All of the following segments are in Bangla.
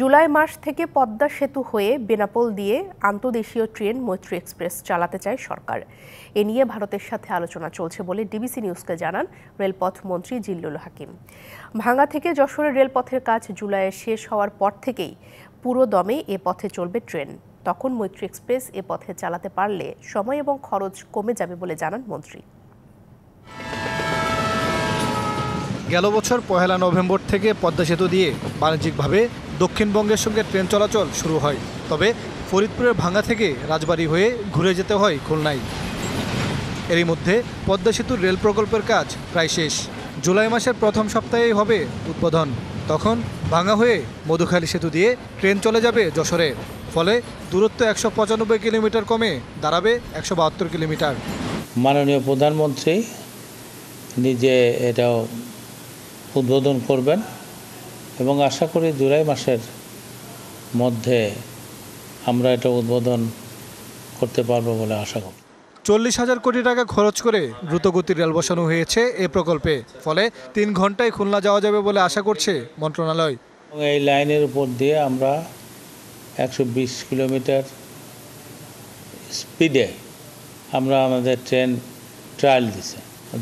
জুলাই মাস থেকে পদ্মা সেতু হয়ে বেনাপোল দিয়ে আন্তদেশীয় ট্রেন মৈত্রী এক্সপ্রেস চালাতে চায় সরকার এ নিয়ে ভারতের সাথে আলোচনা চলছে বলে ডিবিসি নিউজকে জানান রেলপথ মন্ত্রী জিল্লুল হাকিম ভাঙ্গা থেকে যশোরের রেলপথের কাজ জুলাইয়ে শেষ হওয়ার পর থেকেই পুরো দমে এ পথে চলবে ট্রেন তখন মৈত্রী এক্সপ্রেস এ পথে চালাতে পারলে সময় এবং খরচ কমে যাবে বলে জানান মন্ত্রী গেল বছর পহেলা নভেম্বর থেকে পদ্মা সেতু দিয়ে বাণিজ্যিকভাবে দক্ষিণবঙ্গের সঙ্গে ট্রেন চলাচল শুরু হয় তবে ফরিদপুরের ভাঙ্গা থেকে রাজবাড়ি হয়ে ঘুরে যেতে হয় খুলনায় এরই মধ্যে পদ্মা সেতুর রেল প্রকল্পের কাজ প্রায় শেষ জুলাই মাসের প্রথম সপ্তাহেই হবে উদ্বোধন তখন ভাঙা হয়ে মধুখালী সেতু দিয়ে ট্রেন চলে যাবে যশোরে ফলে দূরত্ব একশো পঁচানব্বই কিলোমিটার কমে দাঁড়াবে একশো বাহাত্তর কিলোমিটার মাননীয় প্রধানমন্ত্রী নিজে এটাও উদ্বোধন করবেন এবং আশা করি জুলাই মাসের মধ্যে আমরা এটা উদ্বোধন করতে পারবো বলে আশা করি চল্লিশ হাজার কোটি টাকা খরচ করে দ্রুতগতির রেল বসানো হয়েছে এ প্রকল্পে ফলে তিন ঘন্টায় খুলনা যাওয়া যাবে বলে আশা করছে মন্ত্রণালয় এই লাইনের উপর দিয়ে আমরা একশো বিশ কিলোমিটার স্পিডে আমরা আমাদের ট্রেন ট্রায়াল দিচ্ছি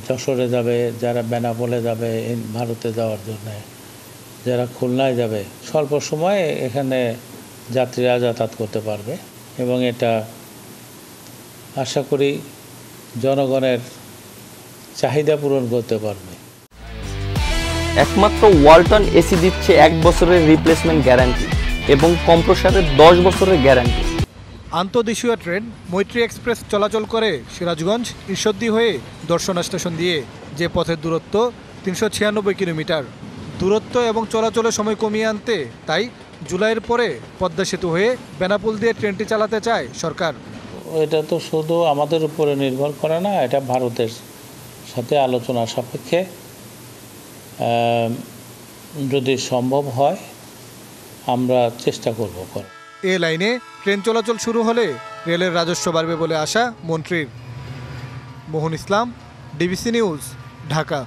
যশোরে যাবে যারা বেনাপোলে যাবে ভারতে যাওয়ার জন্য যারা খুলনায় যাবে স্বল্প সময়ে এখানে যাত্রীরা যাতায়াত করতে পারবে এবং এটা আশা করি জনগণের চাহিদা পূরণ করতে পারবে একমাত্র ওয়ালটন এসি দিচ্ছে এক বছরের রিপ্লেসমেন্ট গ্যারান্টি এবং কম্প্রসারের দশ বছরের গ্যারান্টি আন্তদেশীয় ট্রেন মৈত্রী এক্সপ্রেস চলাচল করে সিরাজগঞ্জ ঈশ্বরদী হয়ে দর্শনা স্টেশন দিয়ে যে পথের দূরত্ব তিনশো ছিয়ানব্বই কিলোমিটার দূরত্ব এবং চলাচলের সময় কমিয়ে আনতে তাই জুলাইয়ের পরে পদ্মা সেতু হয়ে বেনাপুল দিয়ে ট্রেনটি চালাতে চায় সরকার এটা তো শুধু আমাদের উপরে নির্ভর করে না এটা ভারতের সাথে আলোচনা সাপেক্ষে যদি সম্ভব হয় আমরা চেষ্টা করব করে এ লাইনে ট্রেন চলাচল শুরু হলে রেলের রাজস্ব বাড়বে বলে আশা মন্ত্রীর মোহন ইসলাম ডিবিসি নিউজ ঢাকা